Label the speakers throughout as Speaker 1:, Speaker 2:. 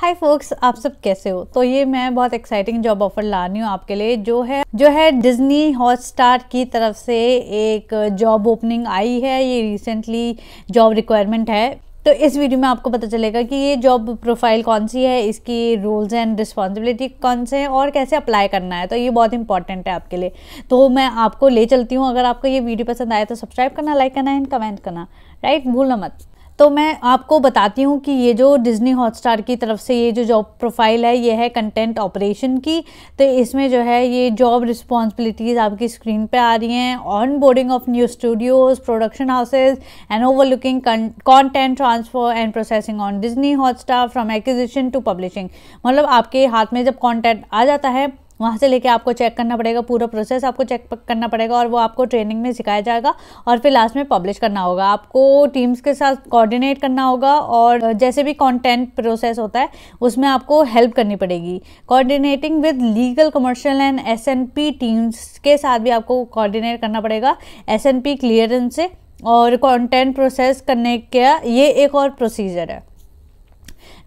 Speaker 1: हाय focus आप सब कैसे हो तो ये मैं बहुत एक्साइटिंग जॉब ऑफर ला रही हूँ आपके लिए जो है जो है डिज्नी हॉटस्टार की तरफ से एक जॉब ओपनिंग आई है ये रिसेंटली जॉब रिक्वायरमेंट है तो इस वीडियो में आपको पता चलेगा कि ये जॉब प्रोफाइल कौन सी है इसकी रोल्स एंड रिस्पॉन्सिबिलिटी कौन से हैं और कैसे अप्लाई करना है तो ये बहुत इंपॉर्टेंट है आपके लिए तो मैं आपको ले चलती हूँ अगर आपको ये वीडियो पसंद आया तो सब्सक्राइब करना लाइक करना एंड कमेंट करना राइट भूलना मत तो मैं आपको बताती हूँ कि ये जो डिज़नी हॉटस्टार की तरफ से ये जो जॉब प्रोफाइल है ये है कंटेंट ऑपरेशन की तो इसमें जो है ये जॉब रिस्पॉन्सिबिलिटीज़ आपकी स्क्रीन पे आ रही हैं onboarding of news studios production houses and overlooking content transfer and processing on Disney Star from acquisition to publishing मतलब आपके हाथ में जब कॉन्टेंट आ जाता है वहाँ से लेके आपको चेक करना पड़ेगा पूरा प्रोसेस आपको चेक करना पड़ेगा और वो आपको ट्रेनिंग में सिखाया जाएगा और फिर लास्ट में पब्लिश करना होगा आपको टीम्स के साथ कोऑर्डिनेट करना होगा और जैसे भी कंटेंट प्रोसेस होता है उसमें आपको हेल्प करनी पड़ेगी coordinating with legal commercial and S teams के साथ भी आपको कॉर्डिनेट करना पड़ेगा एस क्लियरेंस से और कॉन्टेंट प्रोसेस करने का ये एक और प्रोसीजर है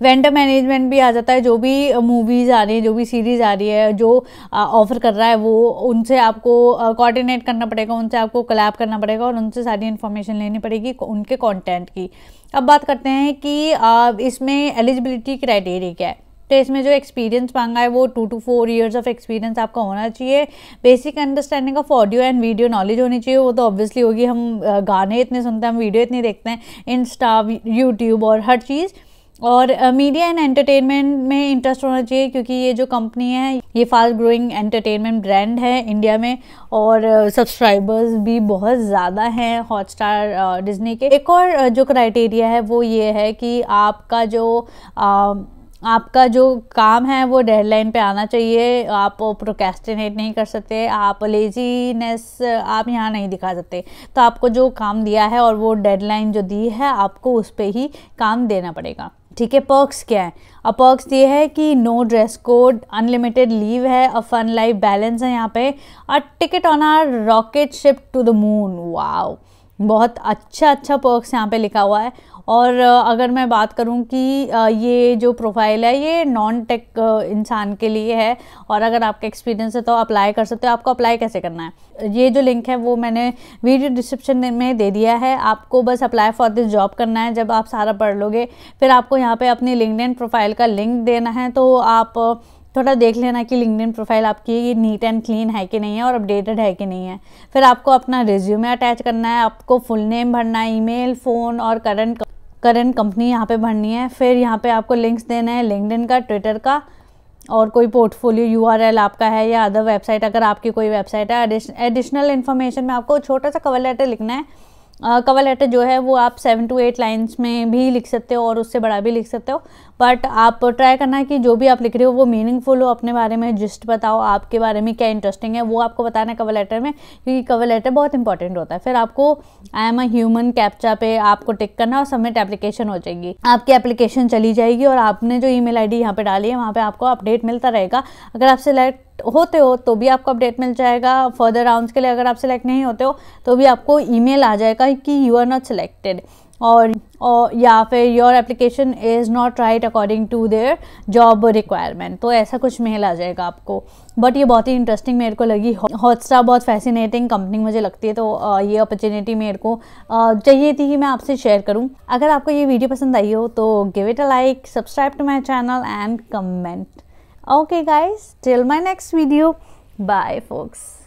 Speaker 1: वेंडर मैनेजमेंट भी आ जाता है जो भी मूवीज़ आ रही है जो भी सीरीज़ आ रही है जो ऑफ़र कर रहा है वो उनसे आपको कोऑर्डिनेट करना पड़ेगा उनसे आपको कलैप करना पड़ेगा और उनसे सारी इन्फॉर्मेशन लेनी पड़ेगी उनके कॉन्टेंट की अब बात करते हैं कि इसमें एलिजिबिलिटी क्राइटेरिया क्या है तो इसमें जो एक्सपीरियंस मांगा है वो two two four years of experience आपका होना चाहिए basic understanding of audio and video knowledge होनी चाहिए वो तो ऑब्वियसली होगी हम गाने इतने सुनते हैं हम वीडियो इतनी देखते हैं इंस्टा यूट्यूब और हर चीज़ और मीडिया एंड एंटरटेनमेंट में इंटरेस्ट होना चाहिए क्योंकि ये जो कंपनी है ये फास्ट ग्रोइंग एंटरटेनमेंट ब्रांड है इंडिया में और सब्सक्राइबर्स भी बहुत ज़्यादा हैं हॉटस्टार डिज्नी के एक और जो क्राइटेरिया है वो ये है कि आपका जो uh, आपका जो काम है वो डेडलाइन पे आना चाहिए आप प्रोकेस्टिनेट नहीं कर सकते आप लेजीनेस आप यहाँ नहीं दिखा सकते तो आपको जो काम दिया है और वो डेडलाइन जो दी है आपको उस पर ही काम देना पड़ेगा ठीक है पर्क्स क्या है अब पर्क्स ये है कि no dress code unlimited leave है अ फन लाइफ बैलेंस है यहाँ पे और ticket on our rocket ship to the moon wow बहुत अच्छा अच्छा पर्क्स यहाँ पे लिखा हुआ है और अगर मैं बात करूँ कि ये जो प्रोफाइल है ये नॉन टेक इंसान के लिए है और अगर आपका एक्सपीरियंस है तो अप्लाई कर सकते हो आपको अप्लाई कैसे करना है ये जो लिंक है वो मैंने वीडियो डिस्क्रिप्शन में दे दिया है आपको बस अप्लाई फॉर दिस जॉब करना है जब आप सारा पढ़ लोगे फिर आपको यहाँ पर अपनी लिंकड प्रोफाइल का लिंक देना है तो आप थोड़ा देख लेना कि लिंकड प्रोफाइल आपकी नीट एंड क्लीन है कि नहीं है और अपडेटेड है कि नहीं है फिर आपको अपना रिज्यूमे अटैच करना है आपको फुल नेम भरना है ईमेल फ़ोन और करंट करंट कंपनी यहाँ पे भरनी है फिर यहाँ पे आपको लिंक्स देना है लिंकड का ट्विटर का और कोई पोर्टफोलियो यू आपका है या अदर वेबसाइट अगर आपकी कोई वेबसाइट है एडिशनल इन्फॉर्मेशन में आपको छोटा सा कवर लेटर लिखना है कवर लेटर जो है वो आप सेवन टू एट लाइन्स में भी लिख सकते हो और उससे बड़ा भी लिख सकते हो बट आप ट्राई करना कि जो भी आप लिख रहे हो वो मीनिंगफुल हो अपने बारे में जिस्ट बताओ आपके बारे में क्या इंटरेस्टिंग है वो आपको बताना है कवर लेटर में क्योंकि कवर लेटर बहुत इंपॉर्टेंट होता है फिर आपको I am a human captcha पे आपको टिक करना और सबमिट एप्लीकेशन हो जाएगी आपकी एप्लीकेशन चली जाएगी और आपने जो ई मेल आई डी यहाँ पर डाली है वहाँ पर आपको अपडेट मिलता रहेगा अगर आप सिलेक्ट होते हो तो भी आपको अपडेट मिल जाएगा फर्दर राउंड के लिए अगर आप सिलेक्ट नहीं होते हो तो भी आपको ईमेल आ जाएगा कि यू आर नॉट सेलेक्टेड और और या फिर your application is not right according to their job requirement तो ऐसा कुछ मेल आ जाएगा आपको बट ये बहुत ही इंटरेस्टिंग मेरे को लगी हॉटस्टार बहुत फैसिनेटिंग कंपनी मुझे लगती है तो ये अपॉर्चुनिटी मेरे को चाहिए थी कि मैं आपसे शेयर करूँ अगर आपको ये वीडियो पसंद आई हो तो give it a like subscribe to my channel and comment Okay guys, till my next video. Bye folks.